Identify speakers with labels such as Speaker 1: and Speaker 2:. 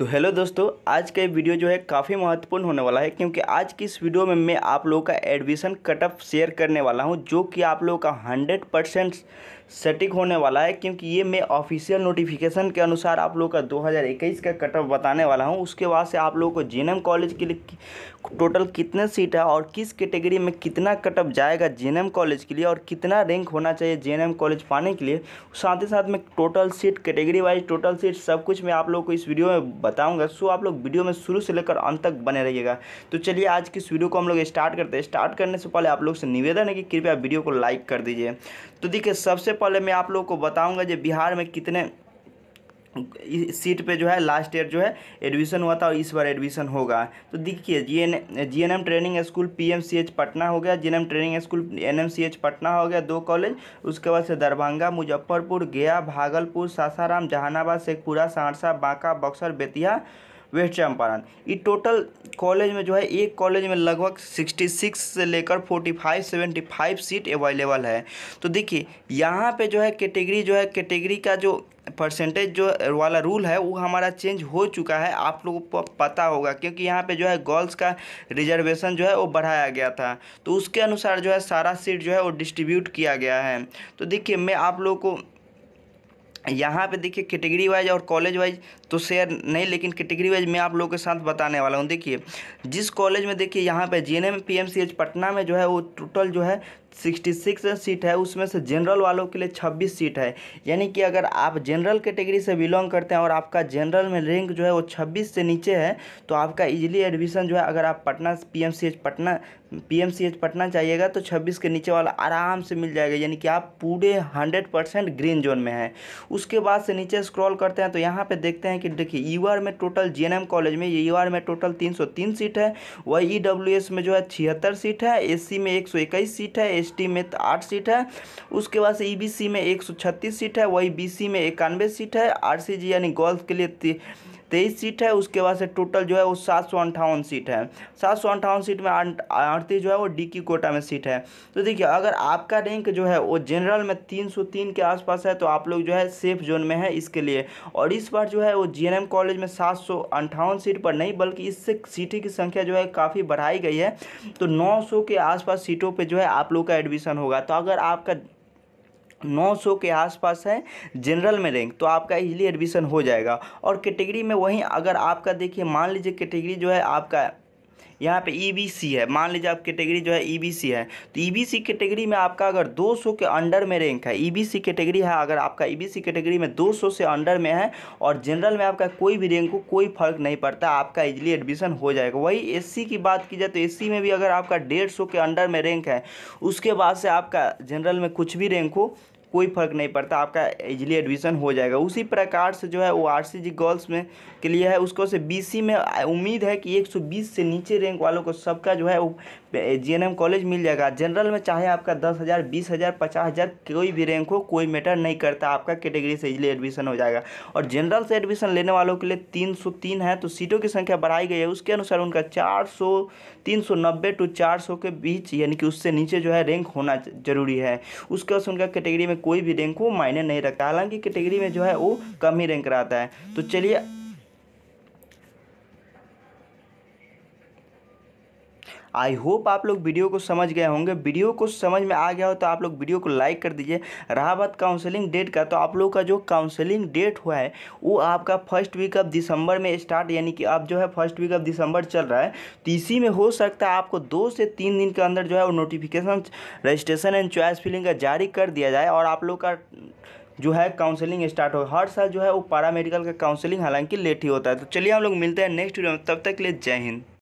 Speaker 1: तो हेलो दोस्तों आज का ये वीडियो जो है काफ़ी महत्वपूर्ण होने वाला है क्योंकि आज की इस वीडियो में मैं आप लोगों का एडमिशन कटअप शेयर करने वाला हूँ जो कि आप लोगों का हंड्रेड परसेंट सटीक होने वाला है क्योंकि ये मैं ऑफिशियल नोटिफिकेशन के अनुसार आप लोगों का 2021 का कटअप बताने वाला हूँ उसके बाद से आप लोगों को जेनम कॉलेज के लिए टोटल कितने सीट है और किस कैटेगरी में कितना कटअप जाएगा जेनम कॉलेज के लिए और कितना रैंक होना चाहिए जेनम कॉलेज पाने के लिए साथ ही साथ में total seat category wise total seat सब कुछ मैं आप लोग को इस वीडियो में बताऊँगा सो आप लोग वीडियो में शुरू से लेकर अंत तक बने रहिएगा तो चलिए आज की इस वीडियो को हम लोग स्टार्ट करते हैं स्टार्ट करने से पहले आप लोग से निवेदन है कि कृपया वीडियो को लाइक कर दीजिए तो देखिए सबसे पहले मैं आप लोग को बताऊँगा जो बिहार में कितने सीट पे जो है लास्ट ईयर जो है एडमिशन हुआ था और इस बार एडमिशन होगा तो देखिए G N G N M training school P M C H Patna हो गया G N M training school N M C H Patna हो गया दो कॉलेज उसके बाद से दरभंगा मुजफ्फरपुर गया भागलपुर सासाराम जहानाबाद शेखपुरा सहरसा बांका बक्सर बेतिया वेस्ट चंपारण ये टोटल कॉलेज में जो है एक कॉलेज में लगभग 66 से लेकर 45 75 सीट अवेलेबल है तो देखिए यहाँ पे जो है कैटेगरी जो है कैटेगरी का जो परसेंटेज जो वाला रूल है वो हमारा चेंज हो चुका है आप लोगों को पता होगा क्योंकि यहाँ पे जो है गर्ल्स का रिजर्वेशन जो है वो बढ़ाया गया था तो उसके अनुसार जो है सारा सीट जो है वो डिस्ट्रीब्यूट किया गया है तो देखिए मैं आप लोगों को यहाँ पे देखिए कैटेगरी वाइज और कॉलेज वाइज तो शेयर नहीं लेकिन कैटेगरी वाइज मैं आप लोगों के साथ बताने वाला हूँ देखिए जिस कॉलेज में देखिए यहाँ पे G N M P M C H Patna में जो है वो टोटल जो है सिक्सटी सिक्स सीट है उसमें से जनरल वालों के लिए छब्बीस सीट है यानी कि अगर आप जनरल कैटेगरी से बिलोंग करते हैं और आपका जनरल में रैंक जो है वो छब्बीस से नीचे है तो आपका इजीली एडमिशन जो है अगर आप पटना पीएमसीएच पटना पीएमसीएच पटना चाहिएगा तो छब्बीस के नीचे वाला आराम से मिल जाएगा यानी कि आप पूरे हंड्रेड परसेंट ग्रीन जोन में हैं उसके बाद से नीचे स्क्रॉल करते हैं तो यहाँ पर देखते हैं कि देखिए यू में टोटल जे कॉलेज में यू में टोटल तीन सीट है वही ई e में जो है छिहत्तर सीट है एस में एक सीट है एसटी में तो आठ सीट है उसके बाद से ईबीसी में एक सीट है वही बीसी में इक्यानवे सीट है आरसीजी यानी गोल्फ के लिए तेईस सीट है उसके बाद से टोटल जो है वो सात सौ अंठावन सीट है सात सौ अंठावन सीट में अड़तीस जो है वो डी की कोटा में सीट है तो देखिए अगर आपका रैंक जो है वो जनरल में तीन सौ तीन के आसपास है तो आप लोग जो है सेफ जोन में है इसके लिए और इस बार जो है वो जी कॉलेज में सात सौ अंठावन सीट पर नहीं बल्कि इससे सीटें की संख्या जो है काफ़ी बढ़ाई गई है तो नौ सौ के आसपास सीटों पर जो है आप लोग का एडमिशन होगा तो अगर आपका 900 के आसपास है जनरल में रैंक तो आपका इजली एडमिशन हो जाएगा और कैटेगरी में वहीं अगर आपका देखिए मान लीजिए कैटेगरी जो है आपका यहाँ पे ईबीसी e है मान लीजिए आप कैटेगरी जो है ईबीसी e है तो ईबीसी e कैटेगरी में आपका अगर 200 के अंडर में रैंक है ईबीसी कैटेगरी है अगर आपका ईबीसी कैटेगरी में 200 से अंडर में है और जनरल में आपका कोई भी रैंक को कोई फर्क नहीं पड़ता आपका इजली एडमिशन हो जाएगा वही एस की बात की जाए तो एस में भी अगर आपका डेढ़ के अंडर में रैंक है उसके बाद से आपका जनरल में कुछ भी रैंक हो कोई फ़र्क नहीं पड़ता आपका इजिली एडमिशन हो जाएगा उसी प्रकार से जो है वो आर सी गर्ल्स में के लिए है उसको से बी में उम्मीद है कि बीस से नीचे रैंक वालों को सबका जो है वो एम कॉलेज मिल जाएगा जनरल में चाहे आपका दस हज़ार बीस हज़ार पचास हज़ार कोई भी रैंक हो कोई मैटर नहीं करता आपका कैटेगरी से इजली एडमिशन हो जाएगा और जनरल से एडमिशन लेने वालों के लिए तीन सौ तीन है तो सीटों की संख्या बढ़ाई गई है उसके अनुसार उनका चार सौ तीन सौ नब्बे टू चार सौ के बीच यानी कि उससे नीचे जो है रैंक होना जरूरी है उसके बाद उनका कैटेगरी में कोई भी रैंक हो मायने नहीं रखता हालांकि कैटेगरी में जो है वो कम ही रैंक रहता है तो चलिए आई होप आप लोग वीडियो को समझ गए होंगे वीडियो को समझ में आ गया हो तो आप लोग वीडियो को लाइक कर दीजिए रहा बात काउंसलिंग डेट का तो आप लोग का जो काउंसलिंग डेट हुआ है वो आपका फर्स्ट वीक ऑफ दिसंबर में स्टार्ट यानी कि अब जो है फर्स्ट वीक ऑफ दिसंबर चल रहा है तो इसी में हो सकता है आपको दो से तीन दिन के अंदर जो है वो notification registration and choice filling का जारी कर दिया जाए और आप लोग का जो है काउंसलिंग स्टार्ट हो हर साल जो है वो पारा मेडिकल का काउंसलिंग हालांकि लेट ही होता है तो चलिए हम लोग मिलते हैं नेक्स्ट वीडियो में तब तक के लिए जय हिंद